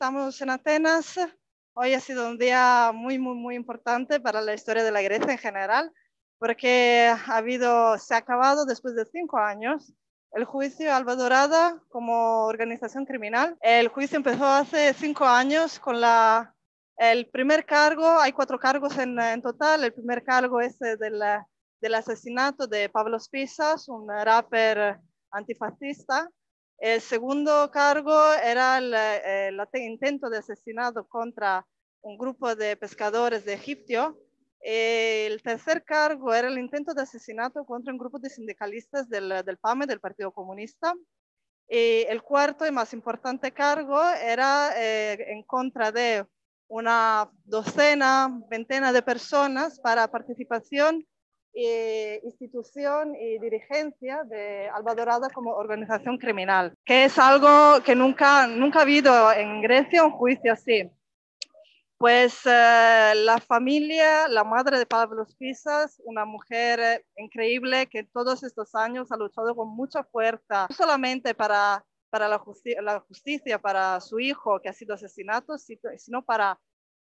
Estamos en Atenas. Hoy ha sido un día muy, muy, muy importante para la historia de la Grecia en general, porque ha habido, se ha acabado después de cinco años el juicio Alba Dorada como organización criminal. El juicio empezó hace cinco años con el primer cargo, hay cuatro cargos en, total, el primer cargo es eh, del, del asesinato de Pablo Pisas, un rapper antifascista el segundo cargo era el, eh, intento de asesinato contra un grupo de pescadores de Egipto. El tercer cargo era el intento de asesinato contra un grupo de sindicalistas del, del PAME, del Partido Comunista. Y el cuarto y más importante cargo era eh, en contra de una docena, veintena de personas para participación institución y dirigencia de Alba Dorada como organización criminal, que es algo que nunca, nunca ha habido en Grecia un juicio así. Pues eh, la familia, la madre de Pablo Pisas, una mujer eh, increíble que todos estos años ha luchado con mucha fuerza, no solamente para, para la, justicia, para su hijo que ha sido asesinado, sino para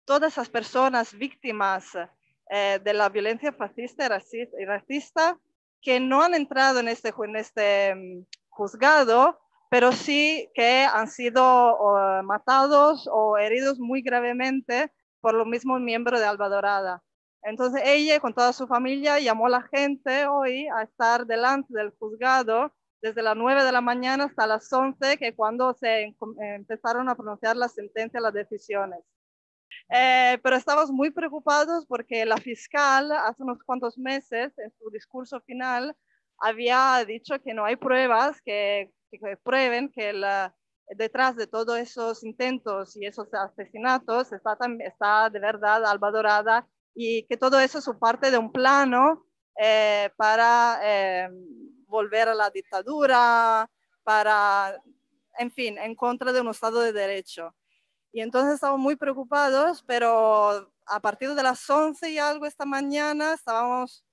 todas esas personas víctimas eh, de la violencia fascista y racista que no han entrado en este, este mm, juzgado, pero sí que han sido matados o heridos muy gravemente por los mismos miembros de Alba Dorada. Entonces ella con toda su familia llamó a la gente hoy a estar delante del juzgado desde las 9 de la mañana hasta las 11, que cuando se empezaron a pronunciar las sentencias, las decisiones. Eh, pero estamos muy preocupados porque la fiscal hace unos cuantos meses, en su discurso final, había dicho que no hay pruebas que, prueben que detrás de todos esos intentos y esos asesinatos está, de verdad Alba Dorada y que todo eso es parte de un plano eh, para eh, volver a la dictadura, para, en fin, en contra de un Estado de Derecho. Y entonces estábamos muy preocupados, pero a partir de las 11 y algo esta mañana estábamos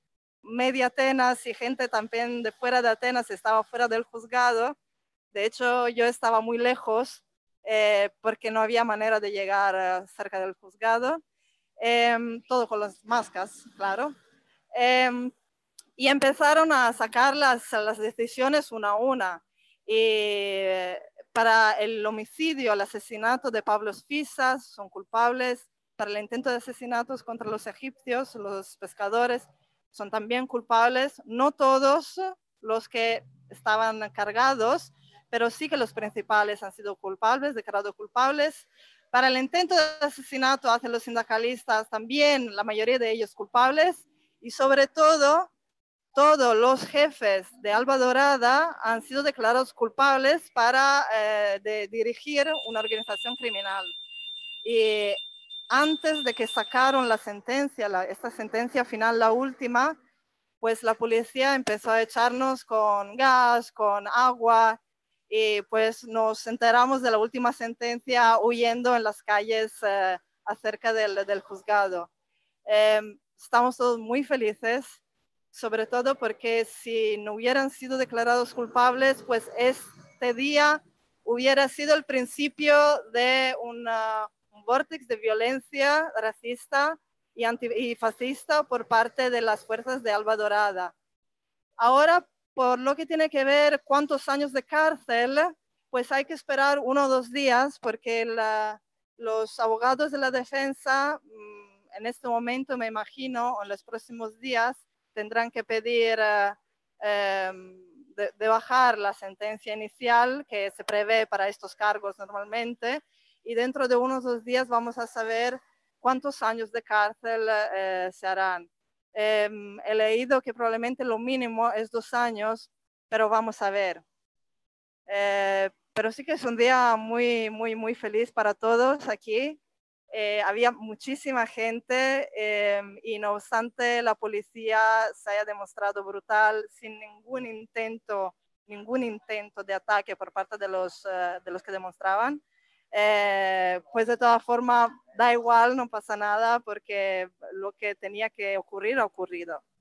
media Atenas y gente también de fuera de Atenas estaba fuera del juzgado. De hecho, yo estaba muy lejos eh, porque no había manera de llegar eh, cerca del juzgado. Em, todo con las máscaras, claro. Em, y empezaron a sacar las, las decisiones una a una. Y para el homicidio, el asesinato de Pablo Fisas, son culpables. Para el intento de asesinatos contra los egipcios, los pescadores, son también culpables. No todos los que estaban cargados, pero sí que los principales han sido culpables, declarados culpables. Para el intento de asesinato hacen los sindicalistas, también la mayoría de ellos culpables. Y sobre todo, todos los jefes de Alba Dorada han sido declarados culpables para eh, dirigir una organización criminal. Y antes de que sacaron la sentencia, esta sentencia final, la última, pues la policía empezó a echarnos con gas, con agua, y pues nos enteramos de la última sentencia huyendo en las calles eh, acerca del, juzgado. Em, estamos todos muy felices sobre todo porque si no hubieran sido declarados culpables, pues este día hubiera sido el principio de un vórtice de violencia racista y, anti, fascista por parte de las fuerzas de Alba Dorada. Ahora, por lo que tiene que ver cuántos años de cárcel, pues hay que esperar uno o dos días porque los abogados de la defensa mm, en este momento, me imagino, en los próximos días, tendrán que pedir eh, em, de, bajar la sentencia inicial que se prevé para estos cargos normalmente y dentro de unos dos días vamos a saber cuántos años de cárcel eh, se harán. Em, he leído que probablemente lo mínimo es dos años, pero vamos a ver. Eh, pero sí que es un día muy, muy, muy feliz para todos aquí eh, había muchísima gente em, y no obstante la policía se haya demostrado brutal sin ningún intento, ningún intento de ataque por parte de los, eh, de los que demostraban. Eh, pues de todas formas, da igual, no pasa nada porque lo que tenía que ocurrir ha ocurrido.